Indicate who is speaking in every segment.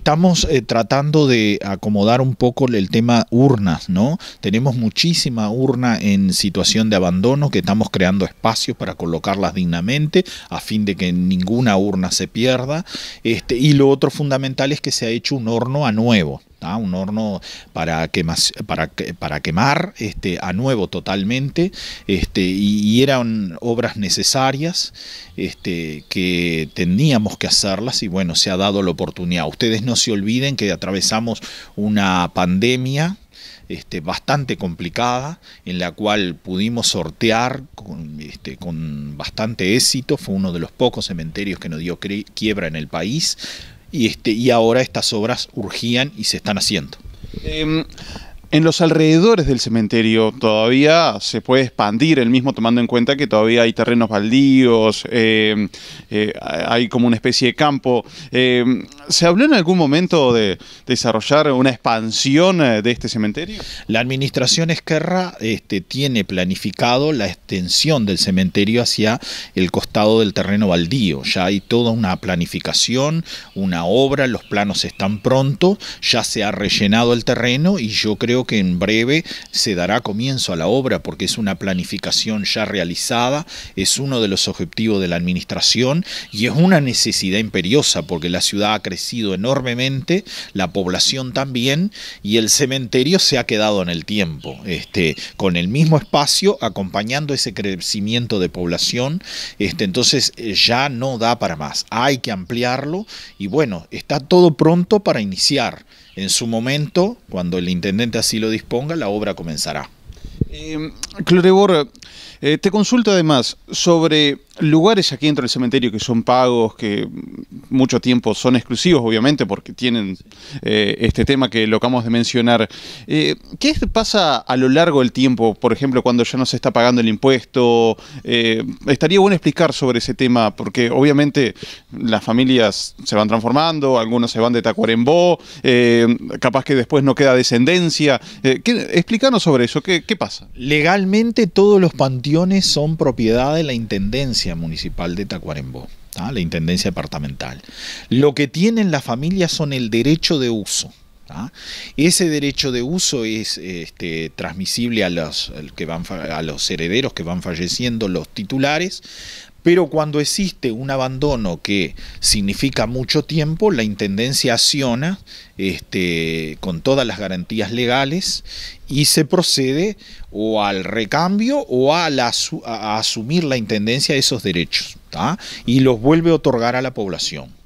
Speaker 1: estamos eh, tratando de acomodar un poco el tema urnas, ¿no? Tenemos muchísima urna en situación de abandono que estamos creando espacios para colocarlas dignamente a fin de que ninguna urna se pierda. Este, y lo otro fundamental es que se ha hecho un horno a nuevo un horno para, para, para quemar este, a nuevo totalmente, este, y, eran obras necesarias este, que teníamos que hacerlas y bueno, se ha dado la oportunidad. Ustedes no se olviden que atravesamos una pandemia este, bastante complicada, en la cual pudimos sortear con, con, bastante éxito, fue uno de los pocos cementerios que nos dio quiebra en el país y, este, y ahora estas obras urgían y se están haciendo.
Speaker 2: Em, en los alrededores del cementerio todavía se puede expandir el mismo tomando en cuenta que todavía hay terrenos baldíos, eh, eh, hay como una especie de campo. Eh, ¿Se habló en algún momento de desarrollar una expansión de este cementerio? La administración Esquerra este, tiene
Speaker 1: planificado la extensión del cementerio hacia el costado del terreno baldío. Ya hay toda una planificación, una obra, los planos están pronto, ya se ha rellenado el terreno y yo creo que en breve se dará comienzo a la obra porque es una planificación ya realizada, es uno de los objetivos de la administración y es una necesidad imperiosa porque la ciudad ha crecido enormemente, la población también y el cementerio se ha quedado en el tiempo, este, con el mismo espacio acompañando ese crecimiento de población, este, entonces eh, ya no da para más, hay que ampliarlo y bueno, está todo pronto para iniciar. En su momento, cuando el intendente si lo disponga, la obra comenzará.
Speaker 2: Em, Clorebor, eh, te consulto además sobre lugares aquí dentro del cementerio que son pagos, que mucho tiempo son exclusivos, obviamente, porque tienen eh, este tema que lo acabamos de mencionar. Eh, ¿Qué pasa a lo largo del tiempo, por ejemplo, cuando ya no se está pagando el impuesto? Eh, estaría bueno explicar sobre ese tema, porque obviamente las familias se van transformando, algunos se van de Tacuarembó, capaz que después no queda descendencia. explícanos sobre eso, ¿qué pasa? Legalmente
Speaker 1: todos los panteones son propiedad de la Intendencia Municipal de Tacuarembó, la Intendencia Departamental. Lo que tienen las familias son el derecho de uso. Ese derecho de uso es este, transmisible a los, que van, a los herederos que van falleciendo, los titulares, pero cuando existe un abandono que significa mucho tiempo, la Intendencia acciona este, con todas las garantías legales y se procede o al recambio o a, asumir la Intendencia esos derechos y los vuelve a otorgar a la población.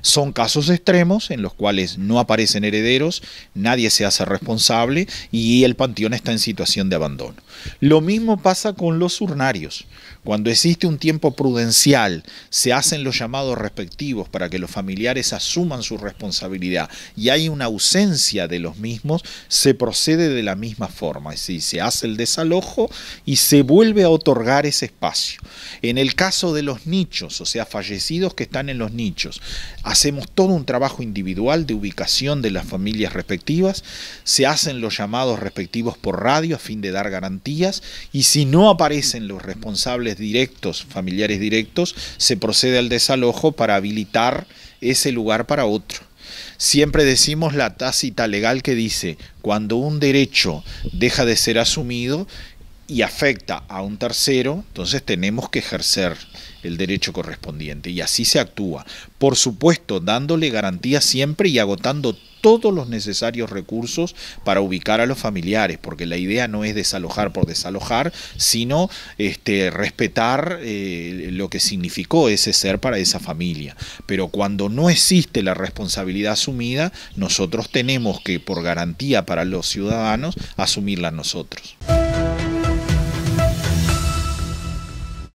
Speaker 1: Son casos extremos en los cuales no aparecen herederos, nadie se hace responsable y el panteón está en situación de abandono. Lo mismo pasa con los urnarios. Cuando existe un tiempo prudencial, se hacen los llamados respectivos para que los familiares asuman su responsabilidad y hay una ausencia de los mismos, se procede de la misma forma. Es decir, se hace el desalojo y se vuelve a otorgar ese espacio. En el caso de los nichos, o sea, fallecidos que están en los nichos, hacemos todo un trabajo individual de ubicación de las familias respectivas, se hacen los llamados respectivos por radio a fin de dar garantías y si no aparecen los responsables directos, familiares directos, se procede al desalojo para habilitar ese lugar para otro. Siempre decimos la tácita legal que dice, cuando un derecho deja de ser asumido, y afecta a un tercero, entonces tenemos que ejercer el derecho correspondiente y así se actúa. Por supuesto, dándole garantía siempre y agotando todos los necesarios recursos para ubicar a los familiares, porque la idea no es desalojar por desalojar, sino este, respetar eh, lo que significó ese ser para esa familia. Pero cuando no existe la responsabilidad asumida, nosotros tenemos que, por garantía para los ciudadanos, asumirla nosotros.